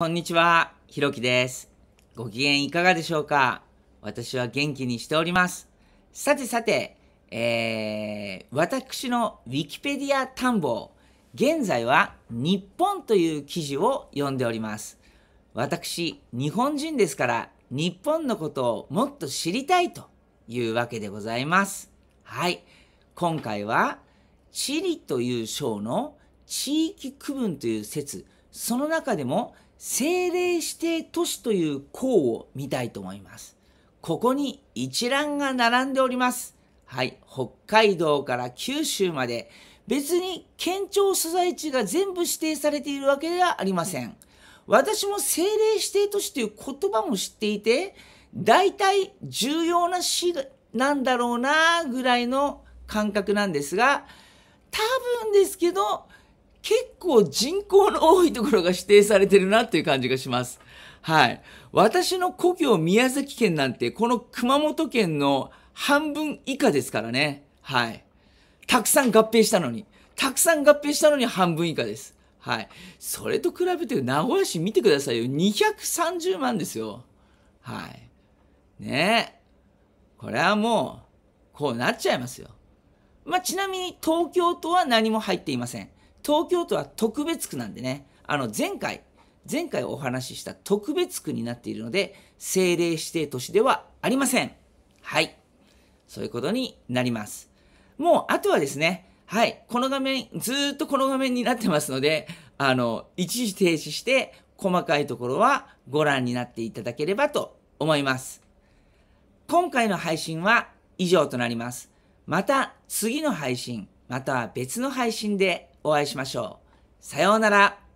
こんにちは、ひろきです。ご機嫌いかがでしょうか私は元気にしております。さてさて、えー、私の Wikipedia 探訪、現在は日本という記事を読んでおります。私、日本人ですから、日本のことをもっと知りたいというわけでございます。はい。今回は、地理という章の地域区分という説、その中でも政令指定都市という項を見たいと思います。ここに一覧が並んでおります。はい、北海道から九州まで別に県庁所在地が全部指定されているわけではありません。私も政令指定都市という言葉も知っていて、大体重要な市なんだろうなぐらいの感覚なんですが、多分ですけど、結構人口の多いところが指定されてるなっていう感じがします。はい。私の故郷宮崎県なんて、この熊本県の半分以下ですからね。はい。たくさん合併したのに。たくさん合併したのに半分以下です。はい。それと比べて名古屋市見てくださいよ。230万ですよ。はい。ねえ。これはもう、こうなっちゃいますよ。まあ、ちなみに東京都は何も入っていません。東京都は特別区なんでね、あの前回、前回お話しした特別区になっているので、政令指定都市ではありません。はい。そういうことになります。もう、あとはですね、はい、この画面、ずっとこの画面になってますので、あの、一時停止して、細かいところはご覧になっていただければと思います。今回の配信は以上となります。また次の配信、または別の配信でお会いしましょう。さようなら。